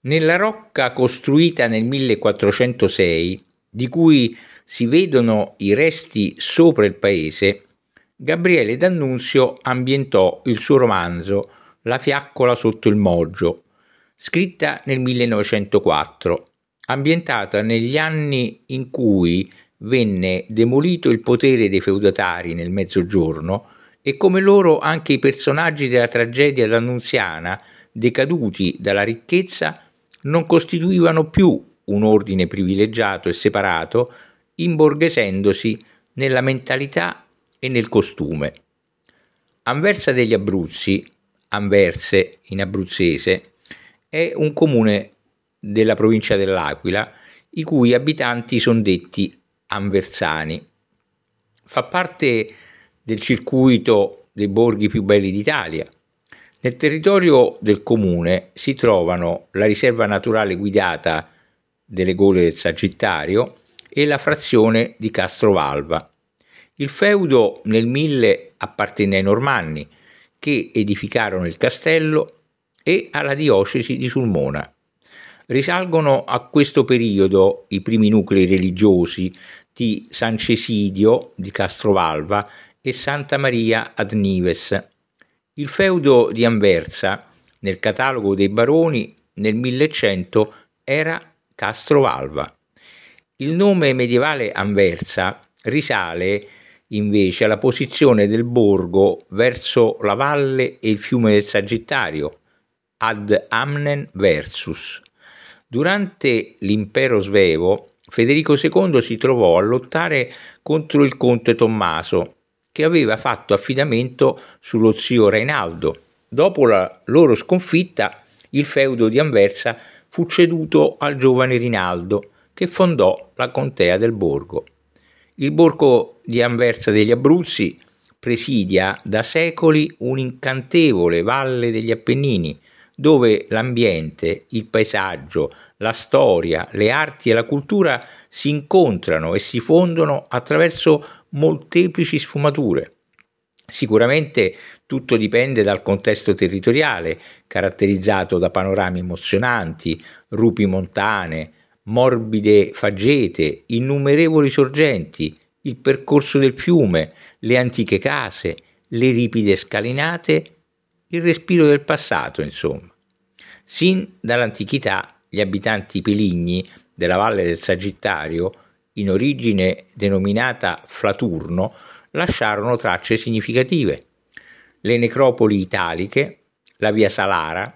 Nella rocca costruita nel 1406, di cui si vedono i resti sopra il paese, Gabriele D'Annunzio ambientò il suo romanzo La fiaccola sotto il moggio, scritta nel 1904, ambientata negli anni in cui venne demolito il potere dei feudatari nel Mezzogiorno e come loro anche i personaggi della tragedia d'Annunziana, decaduti dalla ricchezza non costituivano più un ordine privilegiato e separato, imborghesendosi nella mentalità e nel costume. Anversa degli Abruzzi, Anverse in abruzzese, è un comune della provincia dell'Aquila, i cui abitanti sono detti anversani. Fa parte del circuito dei borghi più belli d'Italia nel territorio del comune si trovano la riserva naturale guidata delle gole del Sagittario e la frazione di Castrovalva. Il feudo nel 1000 appartenne ai Normanni, che edificarono il castello e alla diocesi di Sulmona. Risalgono a questo periodo i primi nuclei religiosi di San Cesidio di Castrovalva e Santa Maria ad Nives il feudo di Anversa, nel catalogo dei baroni, nel 1100 era Castrovalva. Il nome medievale Anversa risale invece alla posizione del borgo verso la valle e il fiume del Sagittario, ad Amnen versus. Durante l'impero svevo, Federico II si trovò a lottare contro il conte Tommaso, che aveva fatto affidamento sullo zio Reinaldo. Dopo la loro sconfitta, il feudo di Anversa fu ceduto al giovane Rinaldo, che fondò la contea del borgo. Il borgo di Anversa degli Abruzzi presidia da secoli un'incantevole valle degli Appennini, dove l'ambiente, il paesaggio, la storia, le arti e la cultura si incontrano e si fondono attraverso molteplici sfumature. Sicuramente tutto dipende dal contesto territoriale, caratterizzato da panorami emozionanti, rupi montane, morbide faggete, innumerevoli sorgenti, il percorso del fiume, le antiche case, le ripide scalinate il respiro del passato, insomma. Sin dall'antichità gli abitanti peligni della valle del Sagittario, in origine denominata Flaturno, lasciarono tracce significative. Le necropoli italiche, la via Salara,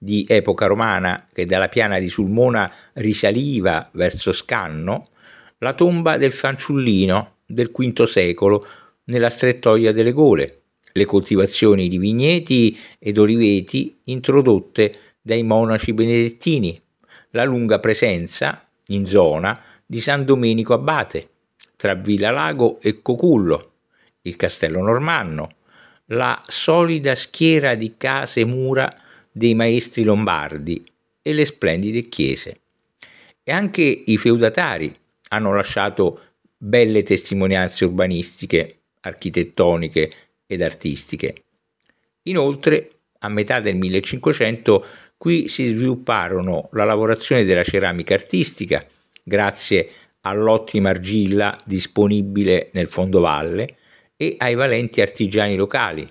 di epoca romana che dalla piana di Sulmona risaliva verso Scanno, la tomba del fanciullino del V secolo nella strettoia delle Gole, le coltivazioni di vigneti ed oliveti introdotte dai monaci benedettini, la lunga presenza in zona di San Domenico Abate, tra Villa Lago e Cocullo, il Castello Normanno, la solida schiera di case mura dei maestri lombardi e le splendide chiese. E anche i feudatari hanno lasciato belle testimonianze urbanistiche, architettoniche ed artistiche. Inoltre, a metà del 1500 qui si svilupparono la lavorazione della ceramica artistica, grazie all'ottima argilla disponibile nel fondovalle e ai valenti artigiani locali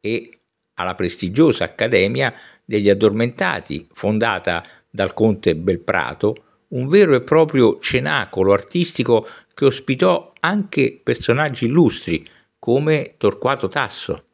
e alla prestigiosa Accademia degli Addormentati, fondata dal conte Belprato, un vero e proprio cenacolo artistico che ospitò anche personaggi illustri come Torquato Tasso,